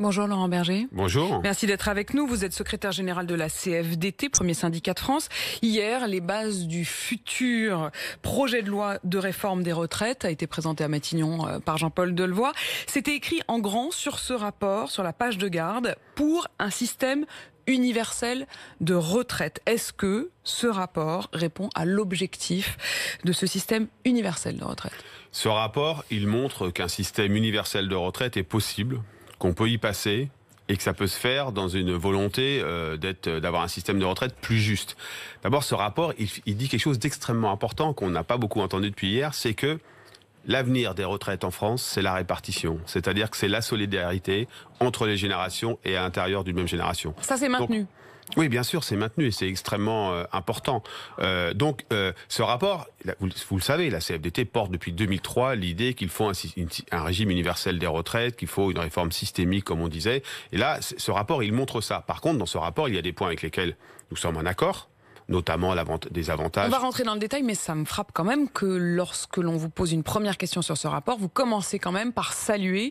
Bonjour Laurent Berger. Bonjour. Merci d'être avec nous. Vous êtes secrétaire général de la CFDT, premier syndicat de France. Hier, les bases du futur projet de loi de réforme des retraites a été présenté à Matignon euh, par Jean-Paul Delevoye. C'était écrit en grand sur ce rapport, sur la page de garde, pour un système universel de retraite. Est-ce que ce rapport répond à l'objectif de ce système universel de retraite Ce rapport, il montre qu'un système universel de retraite est possible qu'on peut y passer et que ça peut se faire dans une volonté euh, d'être, euh, d'avoir un système de retraite plus juste. D'abord, ce rapport, il, il dit quelque chose d'extrêmement important qu'on n'a pas beaucoup entendu depuis hier, c'est que L'avenir des retraites en France, c'est la répartition, c'est-à-dire que c'est la solidarité entre les générations et à l'intérieur d'une même génération. Ça, c'est maintenu. Oui, bien sûr, c'est maintenu et c'est extrêmement euh, important. Euh, donc, euh, ce rapport, vous, le savez, la CFDT porte depuis 2003 l'idée qu'il faut un, régime universel des retraites, qu'il faut une réforme systémique, comme on disait. Et là, ce rapport, il montre ça. Par contre, dans ce rapport, il y a des points avec lesquels nous sommes en accord notamment des avantages. On va rentrer dans le détail, mais ça me frappe quand même que lorsque l'on vous pose une première question sur ce rapport, vous commencez quand même par saluer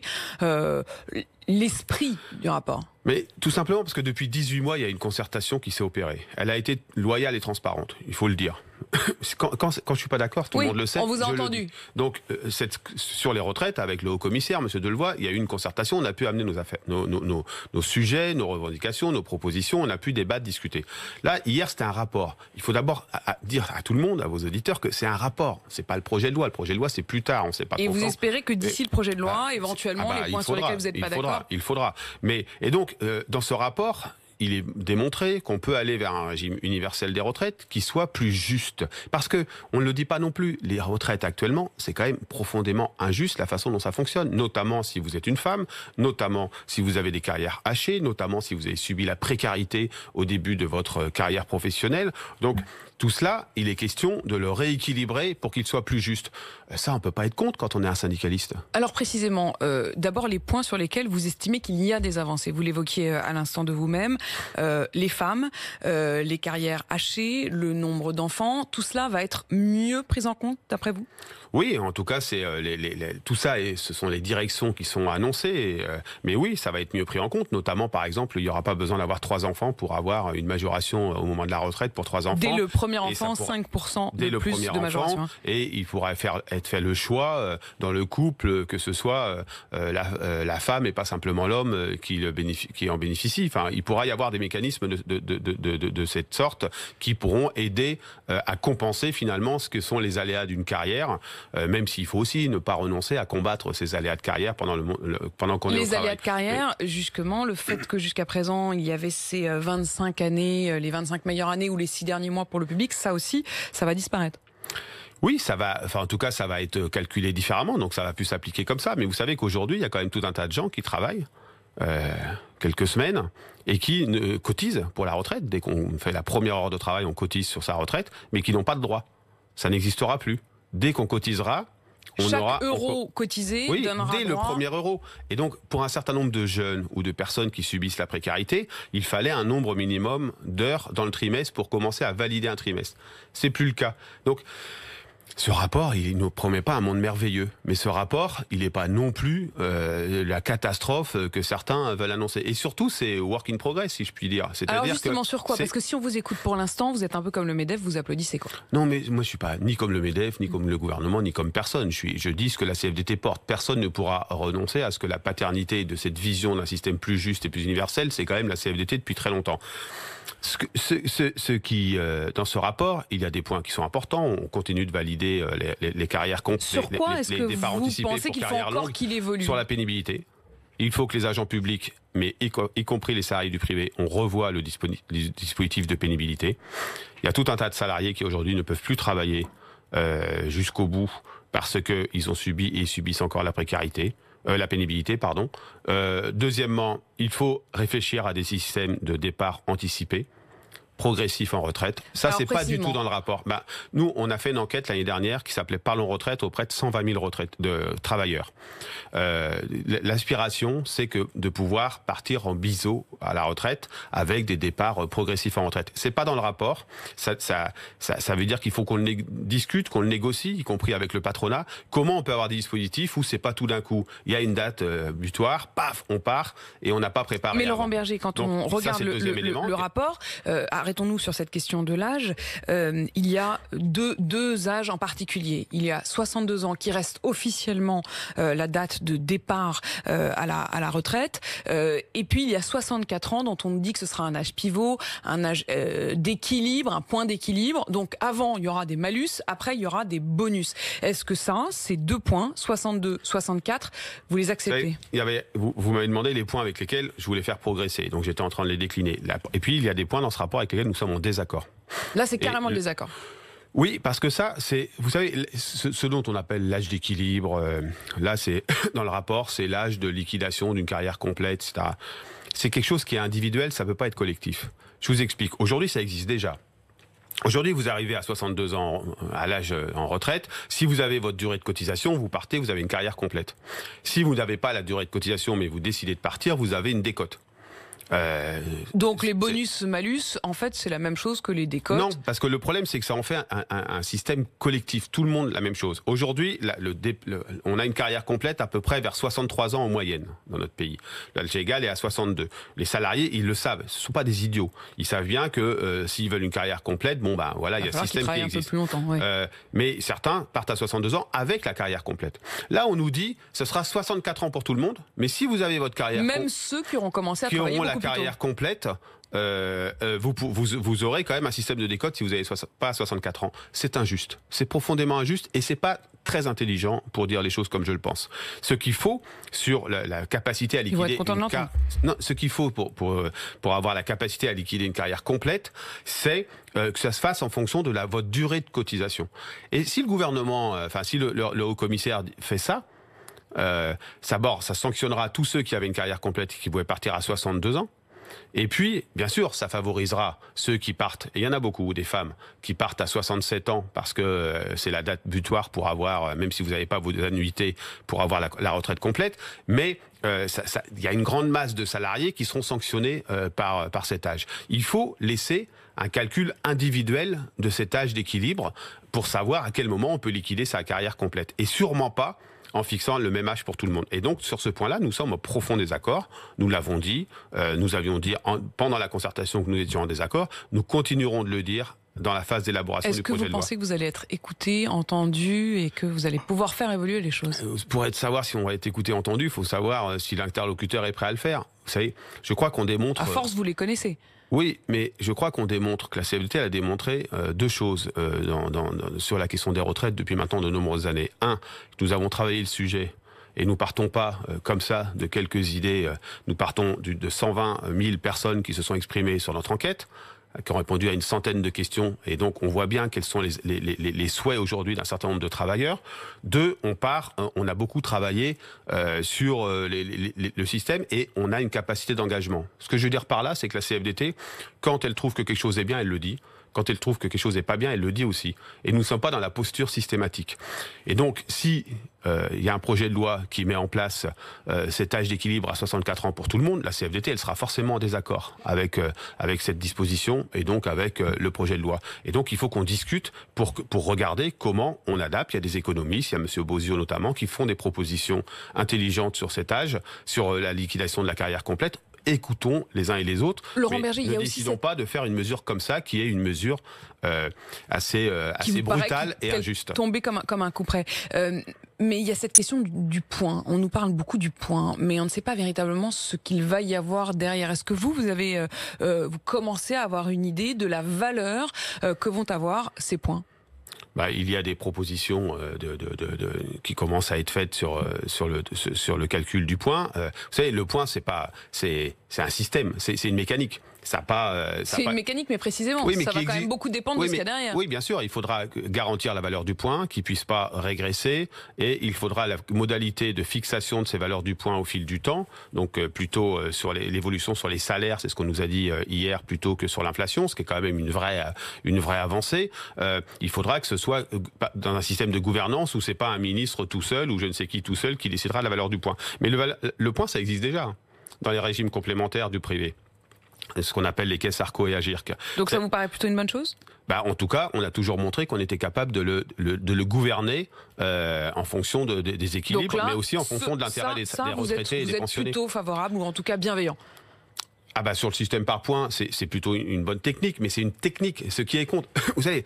l'esprit du rapport mais tout simplement parce que depuis 18 mois, il y a une concertation qui s'est opérée. Elle a été loyale et transparente, il faut le dire. quand, quand, quand, je suis pas d'accord, tout le monde le sait. On vous a entendu. Donc, euh, cette, sur les retraites, avec le haut-commissaire, M. Delevoye, il y a eu une concertation, on a pu amener nos affaires, nos, sujets, nos revendications, nos propositions, on a pu débattre, discuter. Là, hier, c'était un rapport. Il faut d'abord dire à tout le monde, à vos auditeurs, que c'est un rapport. C'est pas le projet de loi. Le projet de loi, c'est plus tard, on sait pas. Et vous espérez que d'ici le projet de loi, ah, éventuellement, ah les bah, points sur lesquels vous n'êtes pas d'accord il faudra. Mais et donc euh, dans ce rapport, il est démontré qu'on peut aller vers un régime universel des retraites qui soit plus juste. Parce que on ne le dit pas non plus, les retraites actuellement, c'est quand même profondément injuste la façon dont ça fonctionne, notamment si vous êtes une femme, notamment si vous avez des carrières hachées, notamment si vous avez subi la précarité au début de votre euh, carrière professionnelle. Donc tout cela, il est question de le rééquilibrer pour qu'il soit plus juste. Euh, ça, on peut pas être contre quand on est un syndicaliste. Alors précisément, euh, d'abord les points sur lesquels vous estimez qu'il y a des avancées. Vous l'évoquiez à l'instant de vous-même. Euh, les femmes, euh, les carrières hachées, le nombre d'enfants, tout cela va être mieux pris en compte d'après vous Oui, en tout cas, c'est euh, les, tout ça et ce sont les directions qui sont annoncées. mais oui, ça va être mieux pris en compte, notamment par exemple, il n'y aura pas besoin d'avoir trois enfants pour avoir une majoration au moment de la retraite pour trois enfants. Dès le premier enfant, 5% de plus de majoration. Hein. Et il pourra faire, être fait le choix dans le couple que ce soit la, femme et pas simplement l'homme qui, qui en bénéficie. Enfin, il pourra y avoir des mécanismes de, de, cette sorte qui pourront aider euh, à compenser finalement ce que sont les aléas d'une carrière, euh, même s'il faut aussi ne pas renoncer à combattre ces aléas de carrière pendant, le, pendant qu'on est au Les aléas de carrière, justement, le fait que jusqu'à présent, il y avait ces 25 euh, années, les 25 meilleures années ou les 6 derniers mois pour le public, ça aussi, ça va disparaître. Oui, ça va. Enfin, en tout cas, ça va être calculé différemment, donc ça va plus s'appliquer comme ça. Mais vous savez qu'aujourd'hui, il y a quand même tout un tas de gens qui travaillent quelques semaines et qui ne cotisent pour la retraite. Dès qu'on fait la première heure de travail, on cotise sur sa retraite, mais qui n'ont pas de droit. Ça n'existera plus. Dès qu'on cotisera, on Chaque aura euro cotisé dès le premier euro. Et donc, pour un certain nombre de jeunes ou de personnes qui subissent la précarité, il fallait un nombre minimum d'heures dans le trimestre pour commencer à valider un trimestre. C'est plus le cas. Donc, ce rapport, il ne promet pas un monde merveilleux, mais ce rapport, il n'est pas non plus euh, la catastrophe que certains veulent annoncer. Et surtout, c'est work in progress, si je puis dire. Alors justement, sur quoi Parce que si on vous écoute pour l'instant, vous êtes un peu comme le Medef, vous applaudissez quoi Non, mais moi, je suis pas ni comme le Medef, ni comme le gouvernement, ni comme personne. Je suis, je dis ce que la CFDT porte. Personne ne pourra renoncer à ce que la paternité de cette vision d'un système plus juste et plus universel, c'est quand même la CFDT depuis très longtemps. Ce, qui, euh, dans ce rapport, il y a des points qui sont importants. On continue de valider euh, les, carrières complètes. Sur quoi est-ce que vous qu'il évolue Sur la pénibilité. Il faut que les agents publics, mais y, compris les salariés du privé, on revoie le, dispositif de pénibilité. Il y a tout un tas de salariés qui aujourd'hui ne peuvent plus travailler euh, jusqu'au bout parce qu'ils ont subi et subissent encore la précarité. Euh, la pénibilité, pardon. Euh, deuxièmement, il faut réfléchir à des systèmes de départ anticipés progressif en retraite. Ça, c'est pas du tout dans le rapport. Bah, nous, on a fait une enquête l'année dernière qui s'appelait Parlons retraite auprès de 120 000 retraites de travailleurs. Euh, l'aspiration, c'est que de pouvoir partir en biseau à la retraite avec des départs euh, progressifs en retraite. C'est pas dans le rapport. Ça, ça, ça, veut dire qu'il faut qu'on discute, qu'on le négocie, y compris avec le patronat. Comment on peut avoir des dispositifs où c'est pas tout d'un coup. Il y a une date euh, butoir, paf, on part et on n'a pas préparé. Mais Laurent Berger, quand on regarde le, rapport, arrêtons-nous sur cette question de l'âge. Euh, il y a deux, deux, âges en particulier. Il y a 62 ans qui reste officiellement euh, la date de départ euh, à, la, à la retraite. et puis il y a 64 ans dont on dit que ce sera un âge pivot, un âge d'équilibre, un point d'équilibre. Donc avant, il y aura des malus, après, il y aura des bonus. Est-ce que ça, ces deux points, 62, 64, vous les acceptez il y avait, Vous, vous m'avez demandé les points avec lesquels je voulais faire progresser. Donc j'étais en train de les décliner. Et puis il y a des points dans ce rapport avec lesquels nous sommes en désaccord. Là, c'est carrément le désaccord. Oui, parce que ça, c'est, vous savez, ce, dont on appelle l'âge d'équilibre, euh, là, c'est, dans le rapport, c'est l'âge de liquidation d'une carrière complète, etc. C'est quelque chose qui est individuel, ça ne peut pas être collectif. Je vous explique. Aujourd'hui, ça existe déjà. Aujourd'hui, vous arrivez à 62 ans à l'âge euh, en retraite. Si vous avez votre durée de cotisation, vous partez, vous avez une carrière complète. Si vous n'avez pas la durée de cotisation, mais vous décidez de partir, vous avez une décote. Euh, Donc les bonus malus, en fait, c'est la même chose que les décotes. Non, parce que le problème, c'est que ça en fait un, système collectif, tout le monde la même chose. Aujourd'hui, le, on a une carrière complète à peu près vers 63 ans en moyenne dans notre pays. L'âge égal est à 62. Les salariés, ils le savent, ce sont pas des idiots. Ils savent bien que euh, s'ils veulent une carrière complète, bon ben voilà, il y a un système qui existe. longtemps, euh, mais certains partent à 62 ans avec la carrière complète. Là, on nous dit, ce sera 64 ans pour tout le monde, mais si vous avez votre carrière, même ceux qui auront commencé à travailler carrière complète, euh, euh vous, vous, vous, aurez quand même un système de décote si vous n'avez pas 64 ans. C'est injuste. C'est profondément injuste et c'est pas très intelligent pour dire les choses comme je le pense. Ce qu'il faut sur la, la, capacité à liquider une non, ce qu'il faut pour, pour, pour avoir la capacité à liquider une carrière complète, c'est euh, que ça se fasse en fonction de la, votre durée de cotisation. Et si le gouvernement, euh, enfin si le, le, le haut commissaire fait ça, euh, ça, sanctionnera tous ceux qui avaient une carrière complète et qui pouvaient partir à 62 ans. Et puis, bien sûr, ça favorisera ceux qui partent, et il y en a beaucoup, des femmes, qui partent à 67 ans parce que euh, c'est la date butoir pour avoir, euh, même si vous n'avez pas vos annuités, pour avoir la, retraite complète. Mais euh, il y a une grande masse de salariés qui seront sanctionnés par, par cet âge. Il faut laisser un calcul individuel de cet âge d'équilibre pour savoir à quel moment on peut liquider sa carrière complète. Et sûrement pas en fixant le même âge pour tout le monde. Et donc, sur ce point-là, nous sommes en profond désaccord. Nous l'avons dit, euh, nous avions dit pendant la concertation que nous étions en désaccord. Nous continuerons de le dire dans la phase d'élaboration du projet de loi. Est-ce que vous pensez que vous allez être écouté, entendu et que vous allez pouvoir faire évoluer les choses euh, Pour être, savoir si on va être écouté, entendu, il faut savoir euh, si l'interlocuteur est prêt à le faire. Vous savez, je crois qu'on démontre... À euh, force, vous les connaissez oui, mais je crois qu'on démontre que la CFDT a démontré deux choses dans, sur la question des retraites depuis maintenant de nombreuses années. Un, nous avons travaillé le sujet et nous partons pas comme ça de quelques idées. Nous partons de 120 000 personnes qui se sont exprimées sur notre enquête qui ont répondu à une centaine de questions. Et donc, on voit bien quels sont les, souhaits aujourd'hui d'un certain nombre de travailleurs. Deux, on part, hein, on a beaucoup travaillé euh, sur euh, le système et on a une capacité d'engagement. Ce que je veux dire par là, c'est que la CFDT, quand elle trouve que quelque chose est bien, elle le dit. Quand elle trouve que quelque chose n'est pas bien, elle le dit aussi. Et nous ne sommes pas dans la posture systématique. Et donc, si euh, il y a un projet de loi qui met en place euh, cet âge d'équilibre à 64 ans pour tout le monde, la CFDT, elle sera forcément en désaccord avec euh, avec cette disposition et donc avec le projet de loi. Et donc il faut qu'on discute pour pour regarder comment on adapte. Il y a des économistes, il y a Monsieur Bozio notamment, qui font des propositions intelligentes sur cet âge, sur la liquidation de la carrière complète écoutons les uns et les autres. Laurent ne décidons pas de faire une mesure comme ça, qui est une mesure euh, assez, euh, assez brutale et injuste. Tomber comme un, comme un coup près. Euh, mais il y a cette question du, point. On nous parle beaucoup du point, mais on ne sait pas véritablement ce qu'il va y avoir derrière. Est-ce que vous, vous avez, vous commencez à avoir une idée de la valeur que vont avoir ces points bah, il y a des propositions euh, de, de, qui commencent à être faites sur, euh, sur, le, sur le calcul du point. Euh, vous savez, le point, c'est pas, c'est, un système, c'est une mécanique. Ça euh, c'est une mécanique, mais précisément. ça va quand même beaucoup dépendre de ce qu'il y a derrière. Oui, bien sûr. Il faudra garantir la valeur du point, qu'il puisse pas régresser, et il faudra la modalité de fixation de ces valeurs du point au fil du temps. Donc euh, plutôt euh, sur l'évolution sur les salaires, c'est ce qu'on nous a dit hier, plutôt que sur l'inflation, ce qui est quand même une vraie une vraie avancée. il faudra que ce soit dans un système de gouvernance où ce n'est pas un ministre tout seul ou je ne sais qui tout seul qui décidera de la valeur du point. Mais le point, ça existe déjà hein, dans les régimes complémentaires du privé ce qu'on appelle les caisses Arco et Agirc. Donc ça euh, vous paraît plutôt une bonne chose bah, en tout cas, on a toujours montré qu'on était capable de le, de le gouverner euh, en fonction des équilibres, mais aussi en fonction de l'intérêt des, retraités et des pensionnés. Vous êtes plutôt favorable ou en tout cas bienveillant ah bah sur le système par points, c'est plutôt une bonne technique, mais c'est une technique. Ce qui est compte, vous savez.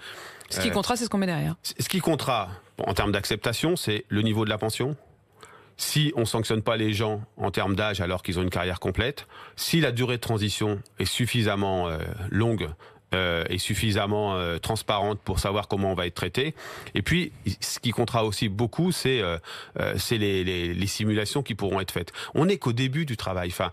Ce qui euh, comptera, c'est ce qu'on met derrière. Ce qui comptera en termes d'acceptation, c'est le niveau de la pension, si on ne sanctionne pas les gens en termes d'âge alors qu'ils ont une carrière complète, si la durée de transition est suffisamment euh, longue euh, est suffisamment euh, transparente pour savoir comment on va être traité. Et puis, ce qui comptera aussi beaucoup, c'est euh, euh les, les, les, simulations qui pourront être faites. On n'est qu'au début du travail. Enfin,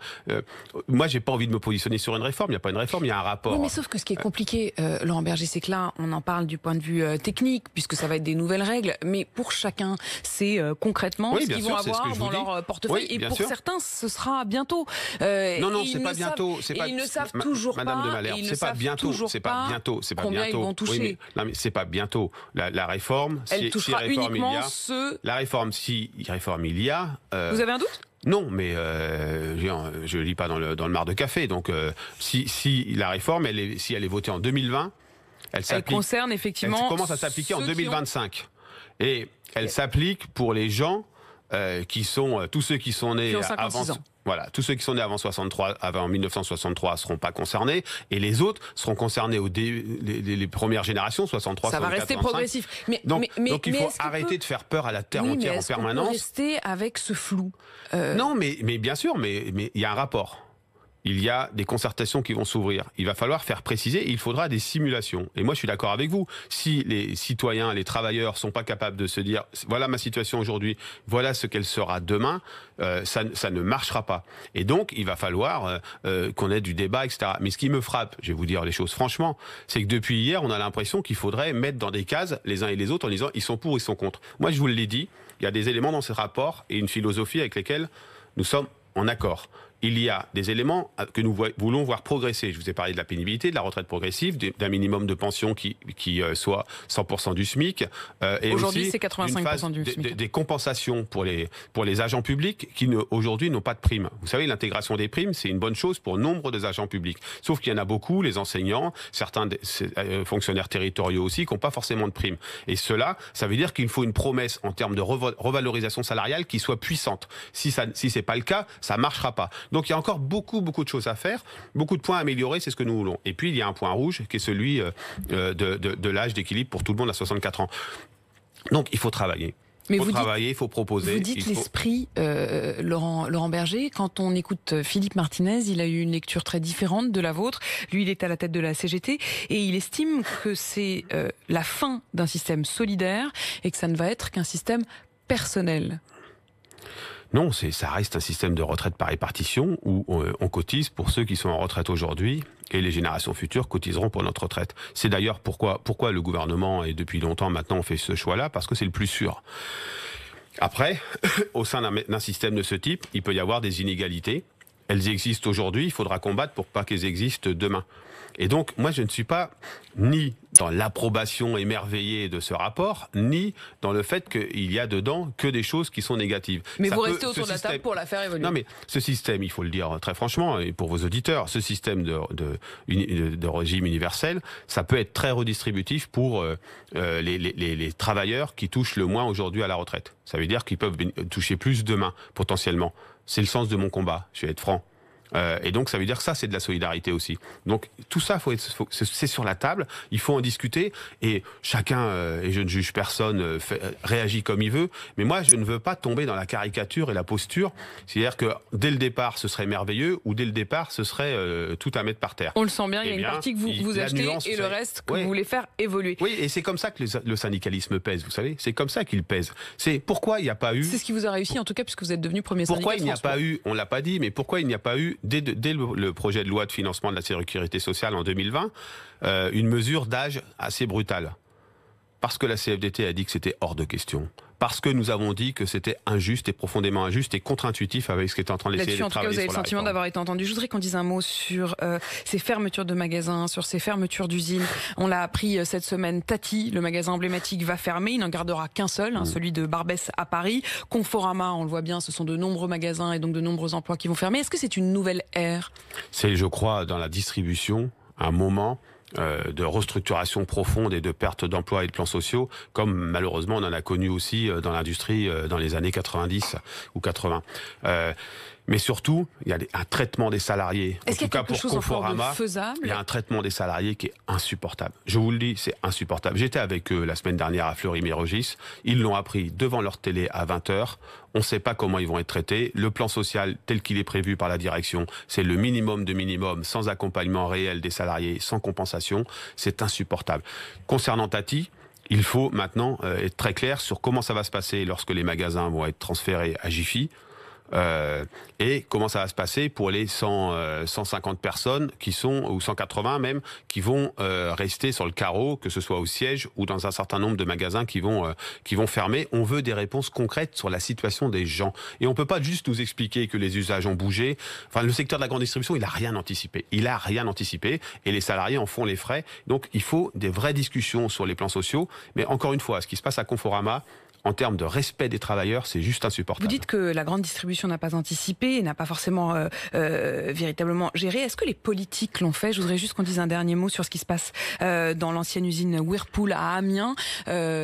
moi, j'ai pas envie de me positionner sur une réforme. Il n'y a pas une réforme, il y a un rapport. mais sauf que ce qui est compliqué, Laurent Berger, c'est que là, on en parle du point de vue technique, puisque ça va être des nouvelles règles. Mais pour chacun, c'est concrètement ce qu'ils vont avoir dans leur portefeuille. et pour certains, ce sera bientôt. non, non, c'est pas bientôt. c'est pas, ils ne savent toujours pas. de c'est pas bientôt c'est pas, bientôt, c'est pas bientôt. mais, c'est pas bientôt. La, réforme, elle si, réforme il y a, ceux... La réforme, si réforme il y a. Euh, Vous avez un doute non, mais euh, je ne lis pas dans le, dans le mar de café. Donc, euh, si, si la réforme, elle est, si elle est votée en 2020, elle, elle concerne effectivement. Elle commence à s'appliquer en 2025. Et elle s'applique pour les gens euh, qui sont euh, tous ceux qui sont nés avant Voilà, tous ceux qui sont nés avant 63, avant 1963 seront pas concernés, et les autres seront concernés aux les, premières générations, 63, Ça va rester progressif. Mais, donc, mais, donc il faut arrêter de faire peur à la terre oui, entière en permanence. Peut rester avec ce flou. Euh non, mais mais bien sûr, mais mais il y a un rapport il y a des concertations qui vont s'ouvrir. Il va falloir faire préciser, il faudra des simulations. Et moi, je suis d'accord avec vous. Si les citoyens, les travailleurs sont pas capables de se dire, voilà ma situation aujourd'hui, voilà ce qu'elle sera demain, euh, ça, ne marchera pas. Et donc, il va falloir euh, euh, qu'on ait du débat, etc. Mais ce qui me frappe, je vais vous dire les choses franchement, c'est que depuis hier, on a l'impression qu'il faudrait mettre dans des cases les uns et les autres en disant, ils sont pour, ils sont contre. Moi, je vous l'ai dit, il y a des éléments dans ce rapport et une philosophie avec lesquels nous sommes en accord il y a des éléments que nous voulons voir progresser. Je vous ai parlé de la pénibilité, de la retraite progressive, d'un minimum de pension qui, euh, soit 100% du SMIC. Euh, aujourd'hui, c'est 85% du SMIC. Des, compensations pour les, pour les agents publics qui aujourd'hui n'ont pas de primes. Vous savez, l'intégration des primes, c'est une bonne chose pour nombre de agents publics. Sauf qu'il y en a beaucoup, les enseignants, certains euh, fonctionnaires territoriaux aussi, qui n'ont pas forcément de primes. Et cela, ça veut dire qu'il faut une promesse en termes de revalorisation salariale qui soit puissante. Si, si ce n'est pas le cas, ça ne marchera pas. Donc il y a encore beaucoup, beaucoup de choses à faire, beaucoup de points à améliorer, c'est ce que nous voulons. Et puis il y a un point rouge qui est celui euh, euh, de, l'âge d'équilibre pour tout le monde à 64 ans. Donc il faut travailler. Mais faut vous travailler, il faut proposer. Vous dites l'esprit, euh, Laurent, Berger. Quand on écoute Philippe Martinez, il a eu une lecture très différente de la vôtre. Lui, il est à la tête de la CGT et il estime que c'est la fin d'un système solidaire et que ça ne va être qu'un système personnel. Non, c'est ça reste un système de retraite par répartition où euh, on, cotise pour ceux qui sont en retraite aujourd'hui et les générations futures cotiseront pour notre retraite. C'est d'ailleurs pourquoi, le gouvernement, et depuis longtemps maintenant, on fait ce choix-là, parce que c'est le plus sûr. Après, au sein d'un système de ce type, il peut y avoir des inégalités. Elles existent aujourd'hui, il faudra combattre pour pas qu'elles existent demain. Et donc, moi, je ne suis pas ni dans l'approbation émerveillée de ce rapport, ni dans le fait qu'il y a dedans que des choses qui sont négatives. Mais vous restez autour de la table pour la faire évoluer. Non, mais ce système, il faut le dire très franchement, et pour vos auditeurs, ce système de, de, régime universel, ça peut être très redistributif pour euh, euh, les, travailleurs qui touchent le moins aujourd'hui à la retraite. Ça veut dire qu'ils peuvent toucher plus demain, potentiellement. C'est le sens de mon combat, je vais être franc. Euh, et donc, ça veut dire que ça, c'est de la solidarité aussi. Donc, tout ça, faut, c'est sur la table. Il faut en discuter. Et chacun, euh, et je ne juge personne, euh, réagit comme il veut. Mais moi, je ne veux pas tomber dans la caricature et la posture. C'est-à-dire que dès le départ, ce serait merveilleux, ou dès le départ, ce serait tout à mettre par terre. On le sent bien, il y a eh une partie que vous, vous achetez et le reste que vous voulez faire évoluer. Oui, et c'est comme ça que le syndicalisme pèse, vous savez. C'est comme ça qu'il pèse. C'est pourquoi il n'y a pas eu. C'est ce qui vous a réussi, en tout cas, puisque vous êtes devenu premier syndicaliste. Pourquoi il n'y a pas eu, on l'a pas dit, mais pourquoi il n'y a pas eu dès, le, projet de loi de financement de la sécurité sociale en 2020, euh, une mesure d'âge assez brutale. Parce que la CFDT a dit que c'était hors de question parce que nous avons dit que c'était injuste et profondément injuste et contre-intuitif avec ce qui est en train d'essayer de travailler. vous avez le sentiment d'avoir été entendu. Je voudrais qu'on dise un mot sur euh, ces fermetures de magasins, sur ces fermetures d'usines. On l'a appris euh, cette semaine, Tati, le magasin emblématique, va fermer. Il n'en gardera qu'un seul, hein, celui de Barbès à Paris. Conforama, on le voit bien, ce sont de nombreux magasins et donc de nombreux emplois qui vont fermer. Est-ce que c'est une nouvelle ère C'est, je crois, dans la distribution, un moment euh, de restructuration profonde et de perte d'emplois et de plans sociaux, comme malheureusement on en a connu aussi euh, dans l'industrie euh, dans les années 90 ou 80. Mais surtout, il y a un traitement des salariés. En tout cas, pour Conforama, il y a un traitement des salariés qui est insupportable. Je vous le dis, c'est insupportable. J'étais avec eux la semaine dernière à Fleury-Mérogis. Ils l'ont appris devant leur télé à 20h. On ne sait pas comment ils vont être traités. Le plan social tel qu'il est prévu par la direction, c'est le minimum de minimum, sans accompagnement réel des salariés, sans compensation. C'est insupportable. Concernant Tati, il faut maintenant euh, être très clair sur comment ça va se passer lorsque les magasins vont être transférés à Jiffy. Euh, et comment ça va se passer pour les 100, 150 euh, personnes qui sont, ou 180 même, qui vont euh, rester sur le carreau, que ce soit au siège ou dans un certain nombre de magasins qui vont, qui vont fermer. On veut des réponses concrètes sur la situation des gens. Et on ne peut pas juste nous expliquer que les usages ont bougé. Enfin, le secteur de la grande distribution, il n'a rien anticipé. Il a rien anticipé et les salariés en font les frais. Donc, il faut des vraies discussions sur les plans sociaux. Mais encore une fois, ce qui se passe à Conforama, en termes de respect des travailleurs, c'est juste insupportable. Vous dites que la grande distribution n'a pas anticipé n'a pas forcément euh, euh, véritablement géré. Est-ce que les politiques l'ont fait Je voudrais juste qu'on dise un dernier mot sur ce qui se passe euh, dans l'ancienne usine Whirlpool à Amiens.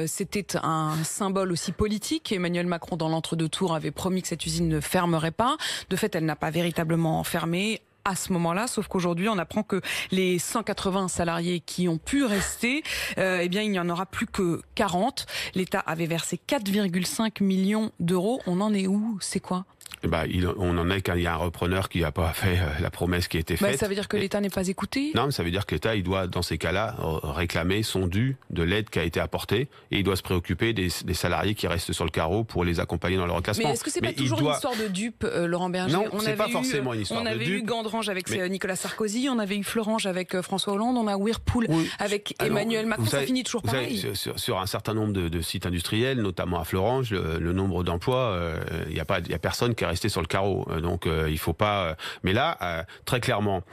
C'était un symbole aussi politique. Emmanuel Macron, dans l'entre-deux-tours, avait promis que cette usine ne fermerait pas. De fait, elle n'a pas véritablement fermé à ce moment-là. Sauf qu'aujourd'hui, on apprend que les 180 salariés qui ont pu rester, euh, eh bien, il n'y en aura plus que 40. L'État avait versé 4,5 millions d'euros. On en est où C'est quoi eh ben, on en est il y a un repreneur qui n'a pas fait euh, la promesse qui a été faite. ça veut dire que l'État n'est pas écouté Non, mais ça veut dire que l'État, il doit, dans ces cas-là, euh, réclamer son dû de l'aide qui a été apportée et il doit se préoccuper des, salariés qui restent sur le carreau pour les accompagner dans leur reclassement. Mais est-ce que n'est pas toujours une histoire de dupe, euh, Laurent Berger Non, n'est pas forcément une histoire de dupe. On avait eu Gandrange avec Nicolas Sarkozy, on avait eu Florange avec François Hollande, on a Whirlpool avec ah Emmanuel Macron, ça finit toujours pareil. sur, un certain nombre de, sites industriels, notamment à Florange, le, nombre d'emplois, il n'y a, pas, a personne qui a Rester sur le carreau. Euh, donc euh, il faut pas. Euh, mais là, très clairement,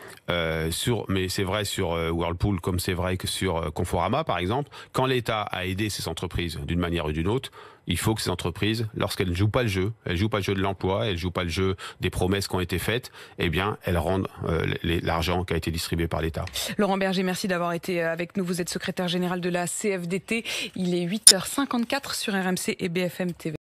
sur, mais c'est vrai sur Whirlpool comme c'est vrai que sur Conforama par exemple, quand l'État a aidé ces entreprises d'une manière ou d'une autre, il faut que ces entreprises, lorsqu'elles ne jouent pas le jeu, elles jouent pas le jeu de l'emploi, elles jouent pas le jeu des promesses qui ont été faites, eh bien, elles rendent l'argent qui a été distribué par l'État. Laurent Berger, merci d'avoir été avec nous. Vous êtes secrétaire général de la CFDT. Il est 8h54 sur RMC et BFM TV.